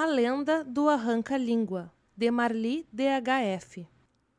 A Lenda do Arranca-Língua, de Marli DHF.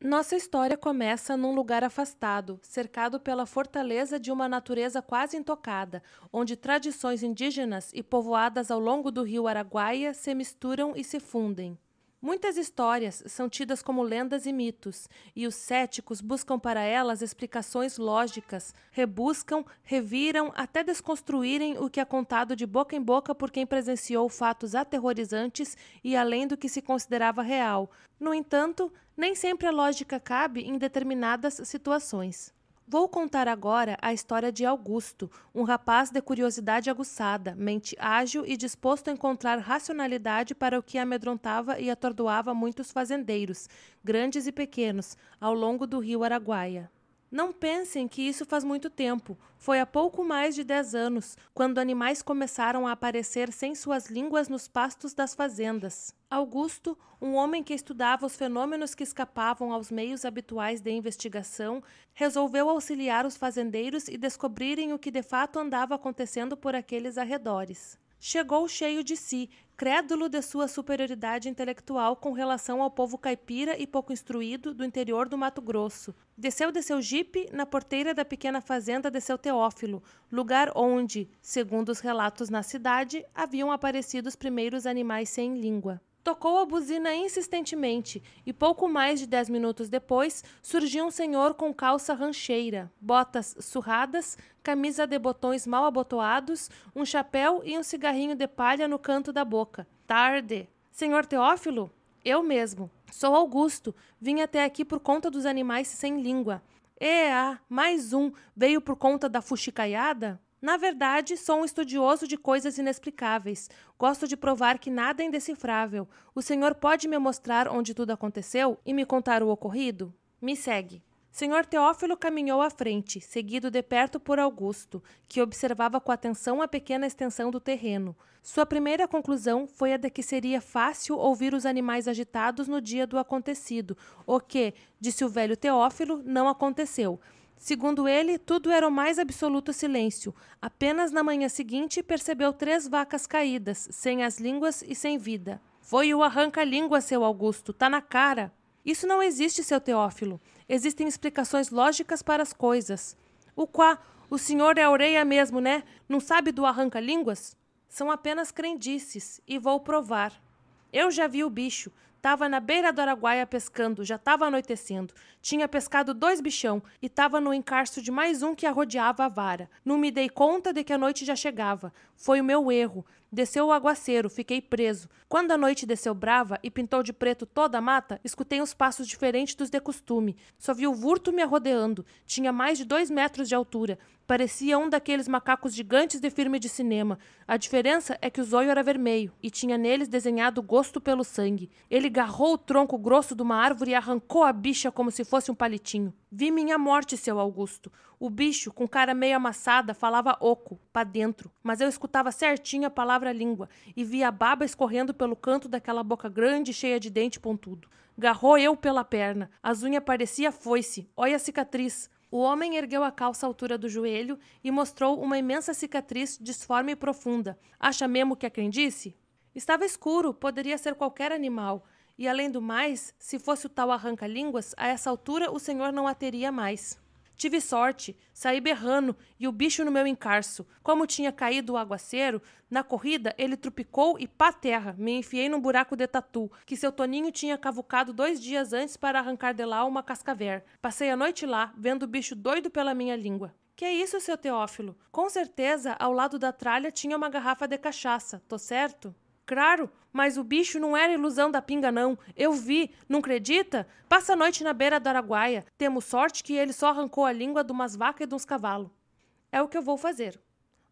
Nossa história começa num lugar afastado, cercado pela fortaleza de uma natureza quase intocada, onde tradições indígenas e povoadas ao longo do rio Araguaia se misturam e se fundem. Muitas histórias são tidas como lendas e mitos, e os céticos buscam para elas explicações lógicas, rebuscam, reviram até desconstruírem o que é contado de boca em boca por quem presenciou fatos aterrorizantes e além do que se considerava real. No entanto, nem sempre a lógica cabe em determinadas situações. Vou contar agora a história de Augusto, um rapaz de curiosidade aguçada, mente ágil e disposto a encontrar racionalidade para o que amedrontava e atordoava muitos fazendeiros, grandes e pequenos, ao longo do rio Araguaia. Não pensem que isso faz muito tempo. Foi há pouco mais de dez anos, quando animais começaram a aparecer sem suas línguas nos pastos das fazendas. Augusto, um homem que estudava os fenômenos que escapavam aos meios habituais de investigação, resolveu auxiliar os fazendeiros e descobrirem o que de fato andava acontecendo por aqueles arredores chegou cheio de si, crédulo de sua superioridade intelectual com relação ao povo caipira e pouco instruído do interior do Mato Grosso. Desceu de seu jipe na porteira da pequena fazenda de seu Teófilo, lugar onde, segundo os relatos na cidade, haviam aparecido os primeiros animais sem língua. Tocou a buzina insistentemente e pouco mais de dez minutos depois surgiu um senhor com calça rancheira, botas surradas, camisa de botões mal abotoados, um chapéu e um cigarrinho de palha no canto da boca. Tarde! Senhor Teófilo? Eu mesmo. Sou Augusto. Vim até aqui por conta dos animais sem língua. Ea, ah, mais um. Veio por conta da fuxicaiada? Na verdade, sou um estudioso de coisas inexplicáveis. Gosto de provar que nada é indecifrável. O senhor pode me mostrar onde tudo aconteceu e me contar o ocorrido? Me segue. Senhor Teófilo caminhou à frente, seguido de perto por Augusto, que observava com atenção a pequena extensão do terreno. Sua primeira conclusão foi a de que seria fácil ouvir os animais agitados no dia do acontecido, o que, disse o velho Teófilo, não aconteceu. Segundo ele, tudo era o mais absoluto silêncio. Apenas na manhã seguinte percebeu três vacas caídas, sem as línguas e sem vida. Foi o arranca-língua, seu Augusto, tá na cara. Isso não existe, seu Teófilo. Existem explicações lógicas para as coisas. O quá, o senhor é orelha mesmo, né? Não sabe do arranca-línguas? São apenas crendices, e vou provar. Eu já vi o bicho. Tava na beira do Araguaia pescando, já tava anoitecendo. Tinha pescado dois bichão e tava no encarço de mais um que arrodeava a vara. Não me dei conta de que a noite já chegava. Foi o meu erro. Desceu o aguaceiro, fiquei preso. Quando a noite desceu brava e pintou de preto toda a mata, escutei uns passos diferentes dos de costume. Só vi o vulto me arrodeando. Tinha mais de dois metros de altura. Parecia um daqueles macacos gigantes de filme de cinema. A diferença é que o zóio era vermelho e tinha neles desenhado gosto pelo sangue. Ele garrou o tronco grosso de uma árvore e arrancou a bicha como se fosse um palitinho. Vi minha morte, seu Augusto. O bicho, com cara meio amassada, falava oco, para dentro, mas eu escutava certinho a palavra palavra à língua e vi a baba escorrendo pelo canto daquela boca grande cheia de dente pontudo. Garrou eu pela perna. As unhas parecia foice. Olha a cicatriz. O homem ergueu a calça à altura do joelho e mostrou uma imensa cicatriz disforme e profunda. Acha mesmo que a é quem disse? Estava escuro, poderia ser qualquer animal. E além do mais, se fosse o tal arranca-línguas, a essa altura o senhor não a teria mais. Tive sorte, saí berrando e o bicho no meu encarço. Como tinha caído o aguaceiro, na corrida ele trupicou e pá terra, me enfiei num buraco de tatu, que seu Toninho tinha cavucado dois dias antes para arrancar de lá uma cascaver. Passei a noite lá, vendo o bicho doido pela minha língua. Que é isso, seu Teófilo? Com certeza, ao lado da tralha tinha uma garrafa de cachaça, tô certo? Claro, mas o bicho não era ilusão da pinga, não. Eu vi, não acredita? Passa a noite na beira do Araguaia. Temos sorte que ele só arrancou a língua de umas vacas e de uns cavalos. É o que eu vou fazer.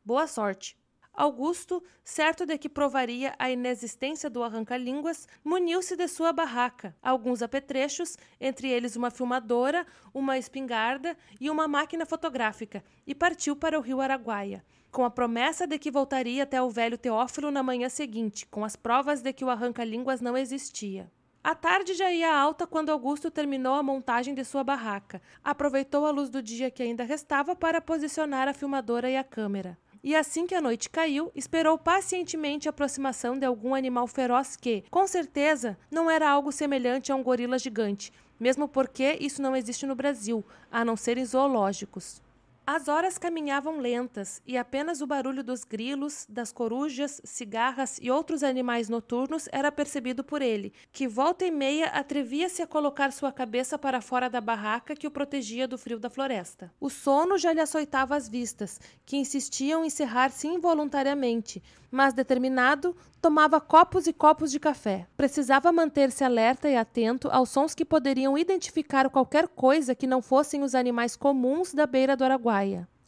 Boa sorte. Augusto, certo de que provaria a inexistência do arranca-línguas, muniu-se de sua barraca, alguns apetrechos, entre eles uma filmadora, uma espingarda e uma máquina fotográfica, e partiu para o rio Araguaia com a promessa de que voltaria até o velho Teófilo na manhã seguinte, com as provas de que o arranca-línguas não existia. A tarde já ia alta quando Augusto terminou a montagem de sua barraca. Aproveitou a luz do dia que ainda restava para posicionar a filmadora e a câmera e assim que a noite caiu, esperou pacientemente a aproximação de algum animal feroz que, com certeza, não era algo semelhante a um gorila gigante, mesmo porque isso não existe no Brasil, a não ser em zoológicos. As horas caminhavam lentas e apenas o barulho dos grilos, das corujas, cigarras e outros animais noturnos era percebido por ele, que volta e meia atrevia-se a colocar sua cabeça para fora da barraca que o protegia do frio da floresta. O sono já lhe açoitava as vistas, que insistiam em cerrar-se involuntariamente, mas determinado, tomava copos e copos de café. Precisava manter-se alerta e atento aos sons que poderiam identificar qualquer coisa que não fossem os animais comuns da beira do Araguaia.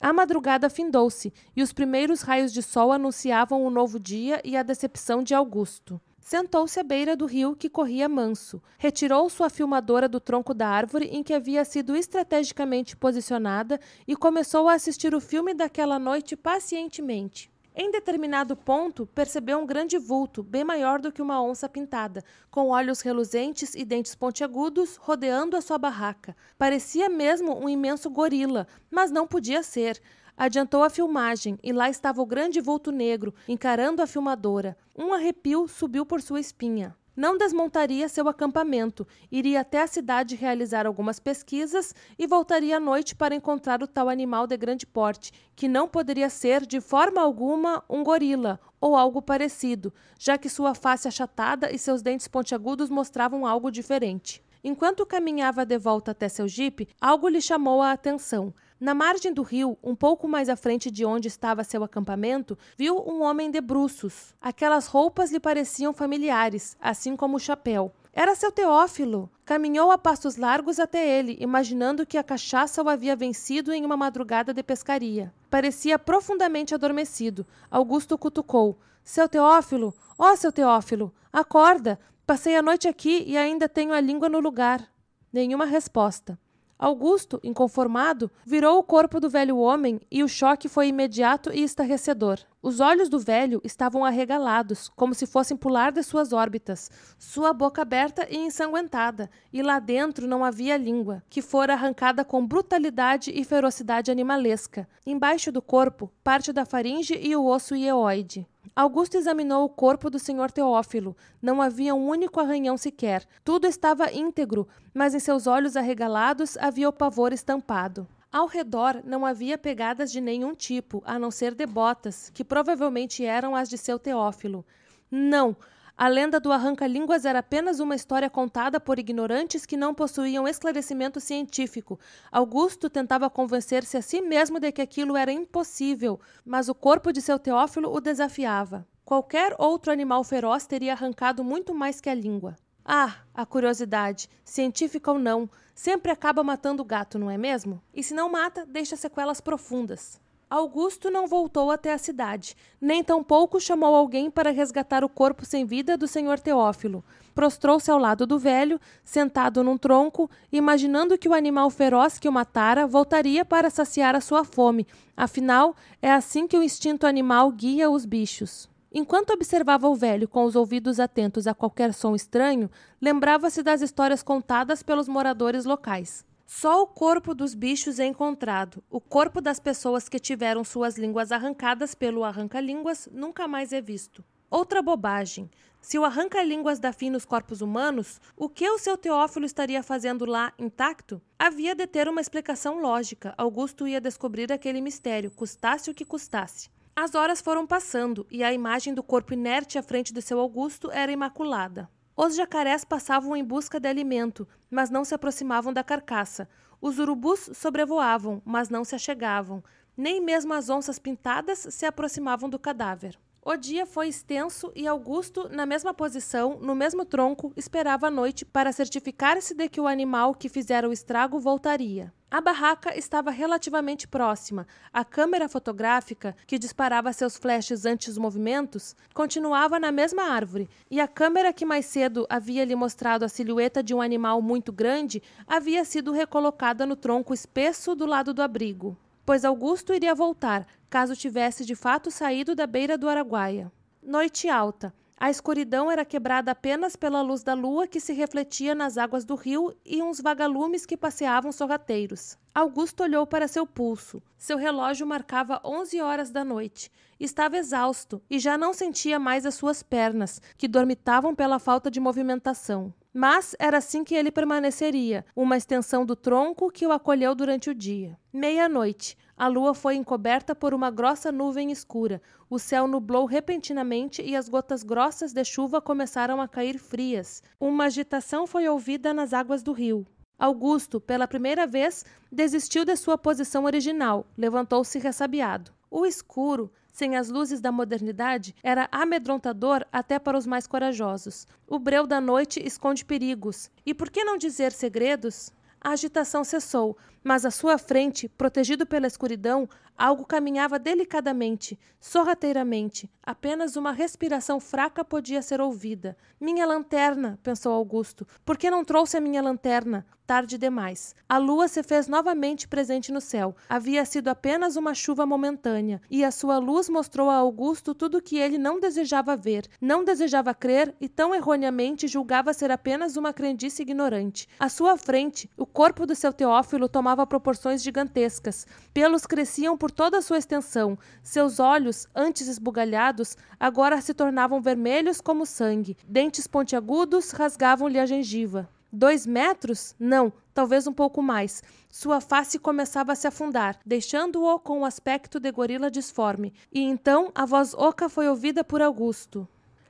A madrugada findou-se e os primeiros raios de sol anunciavam o novo dia e a decepção de Augusto. Sentou-se à beira do rio que corria manso. Retirou sua filmadora do tronco da árvore em que havia sido estrategicamente posicionada e começou a assistir o filme daquela noite pacientemente. Em determinado ponto, percebeu um grande vulto, bem maior do que uma onça pintada, com olhos reluzentes e dentes pontiagudos rodeando a sua barraca. Parecia mesmo um imenso gorila, mas não podia ser. Adiantou a filmagem e lá estava o grande vulto negro, encarando a filmadora. Um arrepio subiu por sua espinha. Não desmontaria seu acampamento, iria até a cidade realizar algumas pesquisas e voltaria à noite para encontrar o tal animal de grande porte, que não poderia ser, de forma alguma, um gorila ou algo parecido, já que sua face achatada e seus dentes pontiagudos mostravam algo diferente. Enquanto caminhava de volta até seu jipe, algo lhe chamou a atenção. Na margem do rio, um pouco mais à frente de onde estava seu acampamento, viu um homem de bruços. Aquelas roupas lhe pareciam familiares, assim como o chapéu. Era seu Teófilo. Caminhou a passos largos até ele, imaginando que a cachaça o havia vencido em uma madrugada de pescaria. Parecia profundamente adormecido. Augusto cutucou. Seu Teófilo! Ó, oh, seu Teófilo! Acorda! Passei a noite aqui e ainda tenho a língua no lugar. Nenhuma resposta. Augusto, inconformado, virou o corpo do velho homem e o choque foi imediato e estarrecedor. Os olhos do velho estavam arregalados, como se fossem pular de suas órbitas, sua boca aberta e ensanguentada, e lá dentro não havia língua, que fora arrancada com brutalidade e ferocidade animalesca. Embaixo do corpo, parte da faringe e o osso ieoide. Augusto examinou o corpo do senhor Teófilo. Não havia um único arranhão sequer. Tudo estava íntegro, mas em seus olhos arregalados havia o pavor estampado. Ao redor não havia pegadas de nenhum tipo, a não ser de botas, que provavelmente eram as de seu Teófilo. Não! A lenda do arranca-línguas era apenas uma história contada por ignorantes que não possuíam esclarecimento científico. Augusto tentava convencer-se a si mesmo de que aquilo era impossível, mas o corpo de seu Teófilo o desafiava. Qualquer outro animal feroz teria arrancado muito mais que a língua. Ah, a curiosidade, científica ou não, sempre acaba matando o gato, não é mesmo? E se não mata, deixa sequelas profundas. Augusto não voltou até a cidade, nem tampouco chamou alguém para resgatar o corpo sem vida do senhor Teófilo. Prostrou-se ao lado do velho, sentado num tronco, imaginando que o animal feroz que o matara voltaria para saciar a sua fome. Afinal, é assim que o instinto animal guia os bichos. Enquanto observava o velho com os ouvidos atentos a qualquer som estranho, lembrava-se das histórias contadas pelos moradores locais. Só o corpo dos bichos é encontrado. O corpo das pessoas que tiveram suas línguas arrancadas pelo arranca-línguas nunca mais é visto. Outra bobagem. Se o arranca-línguas dá fim nos corpos humanos, o que o seu Teófilo estaria fazendo lá intacto? Havia de ter uma explicação lógica. Augusto ia descobrir aquele mistério, custasse o que custasse. As horas foram passando e a imagem do corpo inerte à frente de seu Augusto era imaculada. Os jacarés passavam em busca de alimento, mas não se aproximavam da carcaça. Os urubus sobrevoavam, mas não se achegavam. Nem mesmo as onças pintadas se aproximavam do cadáver. O dia foi extenso e Augusto, na mesma posição, no mesmo tronco, esperava a noite para certificar-se de que o animal que fizera o estrago voltaria. A barraca estava relativamente próxima. A câmera fotográfica, que disparava seus flashes ante os movimentos, continuava na mesma árvore, e a câmera que mais cedo havia lhe mostrado a silhueta de um animal muito grande havia sido recolocada no tronco espesso do lado do abrigo pois Augusto iria voltar, caso tivesse de fato saído da beira do Araguaia. Noite alta. A escuridão era quebrada apenas pela luz da lua que se refletia nas águas do rio e uns vagalumes que passeavam sorrateiros. Augusto olhou para seu pulso. Seu relógio marcava 11 horas da noite. Estava exausto e já não sentia mais as suas pernas, que dormitavam pela falta de movimentação. Mas era assim que ele permaneceria, uma extensão do tronco que o acolheu durante o dia. Meia-noite, a lua foi encoberta por uma grossa nuvem escura. O céu nublou repentinamente e as gotas grossas de chuva começaram a cair frias. Uma agitação foi ouvida nas águas do rio. Augusto, pela primeira vez, desistiu de sua posição original, levantou-se ressabiado. O escuro, sem as luzes da modernidade, era amedrontador até para os mais corajosos. O breu da noite esconde perigos. E por que não dizer segredos? A agitação cessou, mas à sua frente, protegido pela escuridão, algo caminhava delicadamente, sorrateiramente. Apenas uma respiração fraca podia ser ouvida. Minha lanterna, pensou Augusto. Por que não trouxe a minha lanterna? Tarde demais. A lua se fez novamente presente no céu. Havia sido apenas uma chuva momentânea, e a sua luz mostrou a Augusto tudo o que ele não desejava ver, não desejava crer e tão erroneamente julgava ser apenas uma crendice ignorante. À sua frente, o corpo do seu Teófilo tomava tomava proporções gigantescas. Pelos cresciam por toda a sua extensão. Seus olhos, antes esbugalhados, agora se tornavam vermelhos como sangue. Dentes pontiagudos rasgavam-lhe a gengiva. Dois metros? Não, talvez um pouco mais. Sua face começava a se afundar, deixando-o com o aspecto de gorila disforme. E então a voz oca foi ouvida por Augusto.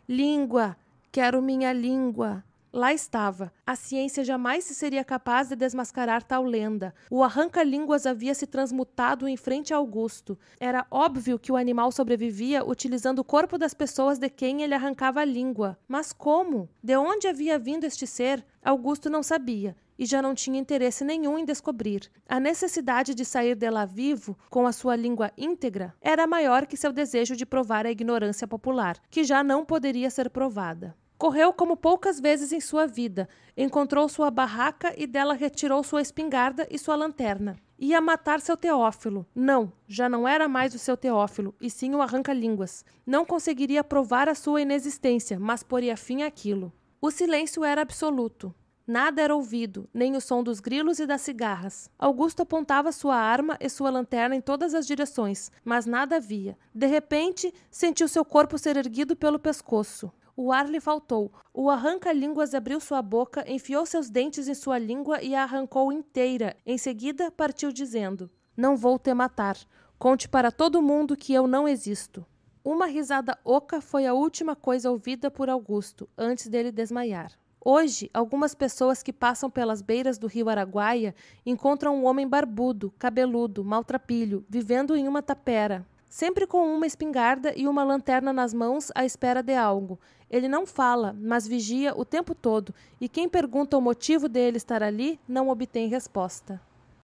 Língua! Quero minha língua! Lá estava. A ciência jamais se seria capaz de desmascarar tal lenda. O arranca-línguas havia se transmutado em frente a Augusto. Era óbvio que o animal sobrevivia utilizando o corpo das pessoas de quem ele arrancava a língua. Mas como? De onde havia vindo este ser? Augusto não sabia e já não tinha interesse nenhum em descobrir. A necessidade de sair dela vivo, com a sua língua íntegra, era maior que seu desejo de provar a ignorância popular, que já não poderia ser provada. Correu como poucas vezes em sua vida. Encontrou sua barraca e dela retirou sua espingarda e sua lanterna. Ia matar seu Teófilo. Não, já não era mais o seu Teófilo, e sim o arranca-línguas. Não conseguiria provar a sua inexistência, mas poria fim àquilo. O silêncio era absoluto. Nada era ouvido, nem o som dos grilos e das cigarras. Augusto apontava sua arma e sua lanterna em todas as direções, mas nada havia. De repente, sentiu seu corpo ser erguido pelo pescoço. O ar lhe faltou. O arranca-línguas abriu sua boca, enfiou seus dentes em sua língua e a arrancou inteira. Em seguida, partiu dizendo: Não vou te matar. Conte para todo mundo que eu não existo. Uma risada oca foi a última coisa ouvida por Augusto, antes dele desmaiar. Hoje, algumas pessoas que passam pelas beiras do rio Araguaia encontram um homem barbudo, cabeludo, maltrapilho, vivendo em uma tapera, sempre com uma espingarda e uma lanterna nas mãos à espera de algo. Ele não fala, mas vigia o tempo todo, e quem pergunta o motivo dele estar ali não obtém resposta.